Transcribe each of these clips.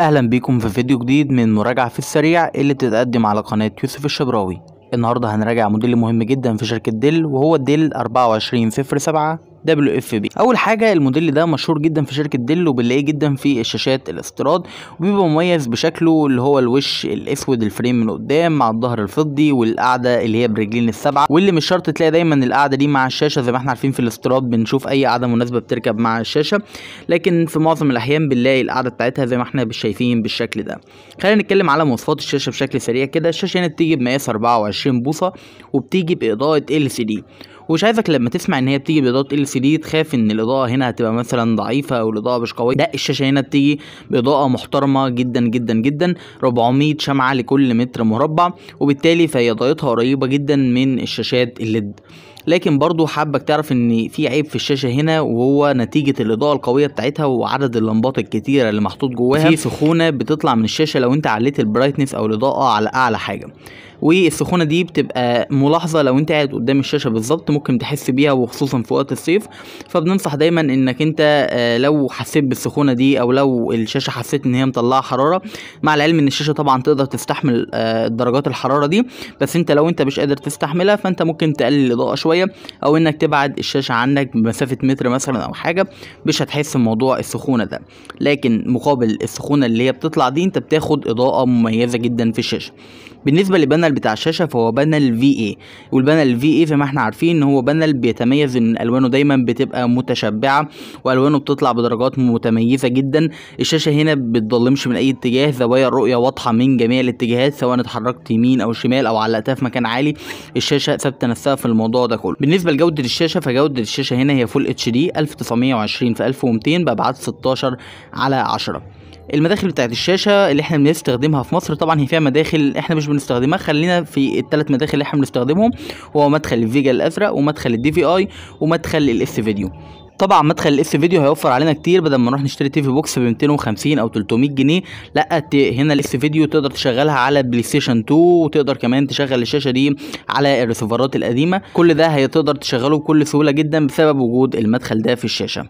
اهلا بيكم في فيديو جديد من مراجعة في السريع اللي بتتقدم على قناة يوسف الشبراوي النهاردة هنراجع موديل مهم جدا في شركة ديل وهو الديل 24 سبعة دبليو اف بي اول حاجه الموديل ده مشهور جدا في شركه ديل وبنلاقيه جدا في الشاشات الاستيراد وبيبقى مميز بشكله اللي هو الوش الاسود الفريم من قدام مع الظهر الفضي والقعده اللي هي برجلين السبعه واللي مش شرط تلاقي دايما القعده دي مع الشاشه زي ما احنا عارفين في الاستيراد بنشوف اي قعده مناسبه بتركب مع الشاشه لكن في معظم الاحيان بنلاقي القعده بتاعتها زي ما احنا شايفين بالشكل ده خلينا نتكلم على مواصفات الشاشه بشكل سريع كده الشاشه هنا بتيجي بمقاس 24 بوصه وبتيجي باضاءه ال سي دي وشايفك لما تسمع ان هي بتيجي باضاءه ال سي دي تخاف ان الاضاءه هنا هتبقى مثلا ضعيفه او الاضاءه مش قويه لا الشاشه هنا بتيجي باضاءه محترمه جدا جدا جدا 400 شمعه لكل متر مربع وبالتالي فهي ضايتها قريبه جدا من الشاشات الليد لكن برضو حابك تعرف ان في عيب في الشاشه هنا وهو نتيجه الاضاءه القويه بتاعتها وعدد اللمبات الكتيره اللي محطوط جواها في سخونه بتطلع من الشاشه لو انت عليت البرايتنس او الاضاءه على اعلى حاجه والسخونه دي بتبقى ملاحظه لو انت قاعد قدام الشاشه بالظبط ممكن تحس بيها وخصوصا في وقت الصيف فبننصح دايما انك انت آه، لو حسيت بالسخونه دي او لو الشاشه حسيت ان هي مطلعه حراره مع العلم ان الشاشه طبعا تقدر تستحمل آه، درجات الحراره دي بس انت لو انت مش قادر تستحملها فانت ممكن تقلل الاضاءه شويه شويه او انك تبعد الشاشه عنك بمسافه متر مثلا او حاجه مش هتحس بموضوع السخونه ده لكن مقابل السخونه اللي هي بتطلع دي انت بتاخد اضاءه مميزه جدا في الشاشه بالنسبه للبانل بتاع الشاشه فهو بانل في اي والبانل في اي زي ما احنا عارفين ان هو بانل بيتميز ان الوانه دايما بتبقى متشبعه والوانه بتطلع بدرجات متميزه جدا الشاشه هنا بتضلمش من اي اتجاه زوايا الرؤيه واضحه من جميع الاتجاهات سواء اتحركت يمين او شمال او علقتها في مكان عالي الشاشه ثابته نفسها في الموضوع ده كله بالنسبه لجوده الشاشه فجوده الشاشه هنا هي فول اتش دي 1920 في 1200 بابعاد 16 على 10 المداخل بتاعت الشاشه اللي احنا بنستخدمها في مصر طبعا هي فيها مداخل احنا مش بنستخدمها خلينا في الثلاث مداخل اللي احنا بنستخدمهم هو مدخل الفيجا الازرق ومدخل الدي في اي ومدخل الاس فيديو طبعا مدخل الاس فيديو هيوفر علينا كتير بدل ما نروح نشتري تي في بوكس ب 250 او 300 جنيه لا هنا الاس فيديو تقدر تشغلها على بلاي ستيشن 2 وتقدر كمان تشغل الشاشه دي على الريسيفرات القديمه كل ده هتقدر تشغله بكل سهوله جدا بسبب وجود المدخل ده في الشاشه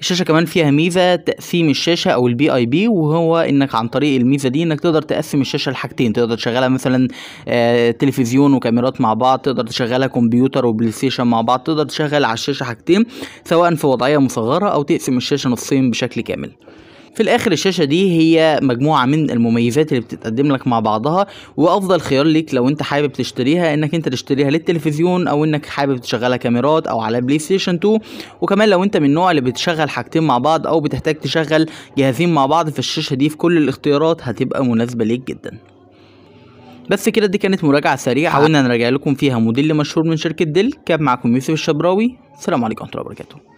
الشاشة كمان فيها ميزة تقسيم الشاشة أو البي أي بي وهو إنك عن طريق الميزة دي إنك تقدر تقسم الشاشة لحاجتين تقدر تشغلها مثلا آه تلفزيون وكاميرات مع بعض تقدر تشغلها كمبيوتر وبلاي ستيشن مع بعض تقدر تشغل على الشاشة حاجتين سواء في وضعية مصغرة أو تقسم الشاشة نصين بشكل كامل في الاخر الشاشه دي هي مجموعه من المميزات اللي بتتقدم لك مع بعضها وافضل خيار ليك لو انت حابب تشتريها انك انت تشتريها للتلفزيون او انك حابب تشغلها كاميرات او على بلاي ستيشن 2 وكمان لو انت من النوع اللي بتشغل حاجتين مع بعض او بتحتاج تشغل جهازين مع بعض فالشاشه دي في كل الاختيارات هتبقى مناسبه ليك جدا بس كده دي كانت مراجعه سريعه حاولنا نراجع لكم فيها موديل مشهور من شركه ديل كان معكم يوسف الشبراوي السلام عليكم ورحمه الله وبركاته